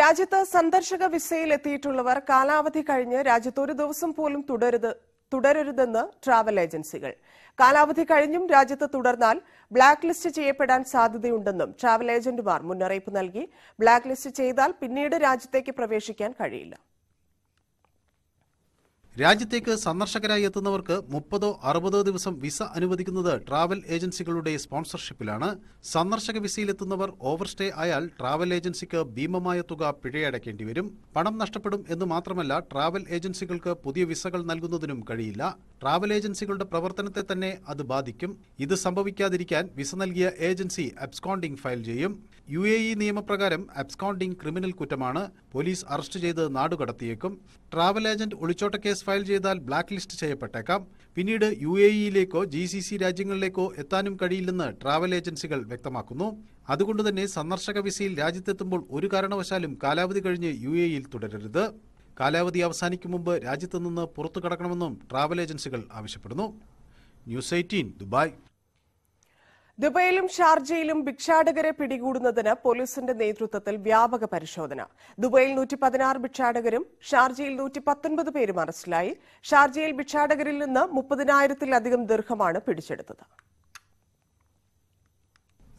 രാജ്യത്ത് സന്ദർശക വിസയിൽ എത്തിയിട്ടുള്ളവർ കാലാവധി കഴിഞ്ഞ് രാജ്യത്ത് ഒരു ദിവസം പോലും തുടരുത് തുടരരുതെന്ന് ട്രാവൽ ഏജൻസികൾ കാലാവധി കഴിഞ്ഞും രാജ്യത്ത് തുടർന്നാൽ ബ്ലാക്ക് ലിസ്റ്റ് ചെയ്യപ്പെടാൻ സാധ്യതയുണ്ടെന്നും ട്രാവൽ ഏജന്റുമാർ മുന്നറിയിപ്പ് നൽകി ബ്ലാക്ക് ലിസ്റ്റ് ചെയ്താൽ പിന്നീട് രാജ്യത്തേക്ക് പ്രവേശിക്കാൻ കഴിയില്ല രാജ്യത്തേക്ക് സന്ദർശകരായി എത്തുന്നവർക്ക് മുപ്പതോ അറുപതോ ദിവസം വിസ അനുവദിക്കുന്നത് ട്രാവൽ ഏജൻസികളുടെ സ്പോൺസർഷിപ്പിലാണ് സന്ദർശക വിസയിലെത്തുന്നവർ ഓവർസ്റ്റേ ആയാൽ ട്രാവൽ ഏജൻസിക്ക് ഭീമമായ തുക പിഴയടക്കേണ്ടി വരും പണം നഷ്ടപ്പെടും എന്ന് മാത്രമല്ല ട്രാവൽ ഏജൻസികൾക്ക് പുതിയ വിസകൾ നൽകുന്നതിനും കഴിയില്ല ട്രാവൽ ഏജൻസികളുടെ പ്രവർത്തനത്തെ തന്നെ അത് ബാധിക്കും ഇത് സംഭവിക്കാതിരിക്കാൻ വിസ നൽകിയ ഏജൻസി അബ്സ്കോണ്ടിംഗ് ഫയൽ ചെയ്യും യു എ ഇ നിയമപ്രകാരം അബ്സ്കോണ്ടിംഗ് ക്രിമിനൽ കുറ്റമാണ് പോലീസ് അറസ്റ്റ് ചെയ്ത് നാടുകടത്തിയേക്കും ട്രാവൽ ഏജന്റ് ഒളിച്ചോട്ട കേസ് ഫയൽ ചെയ്താൽ ബ്ലാക്ക് ലിസ്റ്റ് ചെയ്യപ്പെട്ടേക്കാം പിന്നീട് യു എ ഇയിലേക്കോ ജി സി സി രാജ്യങ്ങളിലേക്കോ എത്താനും കഴിയില്ലെന്ന് ട്രാവൽ ഏജൻസികൾ വ്യക്തമാക്കുന്നു അതുകൊണ്ടുതന്നെ സന്ദർശക വിസയിൽ രാജ്യത്തെത്തുമ്പോൾ ഒരു കാരണവശാലും കാലാവധി കഴിഞ്ഞ് യു എ ഇയിൽ തുടരരുത് കാലാവധി അവസാനിക്കും മുമ്പ് രാജ്യത്തു നിന്ന് പുറത്തു കടക്കണമെന്നും ട്രാവൽ ഏജൻസികൾ ആവശ്യപ്പെടുന്നു ന്യൂസ് എയ്റ്റീൻ ദുബായ് ദുബൈയിലും ഷാർജയിലും ഭിക്ഷാടകരെ പിടികൂടുന്നതിന് പോലീസിന്റെ നേതൃത്വത്തിൽ വ്യാപക പരിശോധന ദുബൈയിൽ നൂറ്റി പതിനാറ് ഭിക്ഷാടകരും ഷാർജയിൽ നൂറ്റി പത്തൊൻപത് പേരും അറസ്റ്റിലായി ഷാർജയിൽ ഭിക്ഷാടകരിൽ നിന്ന് മുപ്പതിനായിരത്തിലധികം ദീർഘമാണ് പിടിച്ചെടുത്തത്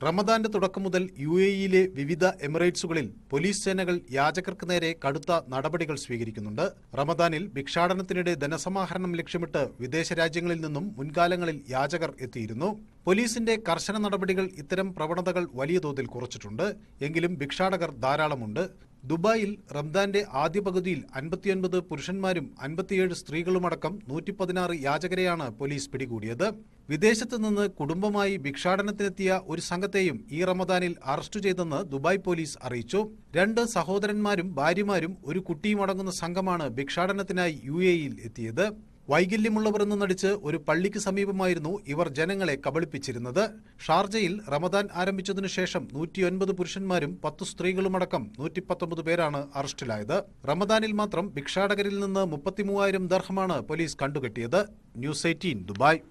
റമദാന്റെ തുടക്കം മുതൽ യു എയിലെ വിവിധ എമിറേറ്റ്സുകളിൽ പോലീസ് സേനകൾ യാചകർക്ക് നേരെ കടുത്ത നടപടികൾ സ്വീകരിക്കുന്നുണ്ട് റമദാനിൽ ഭിക്ഷാടനത്തിനിടെ ധനസമാഹരണം ലക്ഷ്യമിട്ട് വിദേശ രാജ്യങ്ങളിൽ നിന്നും മുൻകാലങ്ങളിൽ യാചകർ എത്തിയിരുന്നു പോലീസിന്റെ കർശന നടപടികൾ ഇത്തരം പ്രവണതകൾ വലിയ തോതിൽ കുറച്ചിട്ടുണ്ട് എങ്കിലും ഭിക്ഷാടകർ ധാരാളമുണ്ട് ദുബായിൽ റംദാന്റെ ആദ്യ പകുതിയിൽ അൻപത്തിയൊൻപത് പുരുഷന്മാരും അൻപത്തിയേഴ് സ്ത്രീകളുമടക്കം നൂറ്റി പതിനാറ് യാചകരെയാണ് പോലീസ് പിടികൂടിയത് വിദേശത്ത് നിന്ന് കുടുംബമായി ഭിക്ഷാടനത്തിനെത്തിയ ഒരു സംഘത്തെയും ഈ റമദാനിൽ അറസ്റ്റ് ചെയ്തെന്ന് ദുബായ് പോലീസ് അറിയിച്ചു രണ്ട് സഹോദരന്മാരും ഭാര്യമാരും ഒരു കുട്ടിയും അടങ്ങുന്ന സംഘമാണ് ഭിക്ഷാടനത്തിനായി യു എയിൽ എത്തിയത് വൈകല്യമുള്ളവർ എന്ന് നടിച്ച് ഒരു പള്ളിക്ക് സമീപമായിരുന്നു ഇവർ ജനങ്ങളെ കബളിപ്പിച്ചിരുന്നത് ഷാർജയിൽ റമദാൻ ആരംഭിച്ചതിനു ശേഷം നൂറ്റിയൊൻപത് പുരുഷന്മാരും പത്ത് സ്ത്രീകളുമടക്കം നൂറ്റി പത്തൊമ്പത് പേരാണ് അറസ്റ്റിലായത് റമദാനിൽ മാത്രം ഭിക്ഷാടകരിൽ നിന്ന് മുപ്പത്തിമൂവായിരം ദർഹമാണ് പോലീസ് കണ്ടുകെട്ടിയത് ന്യൂസ് എയ്റ്റീൻ ദുബായ്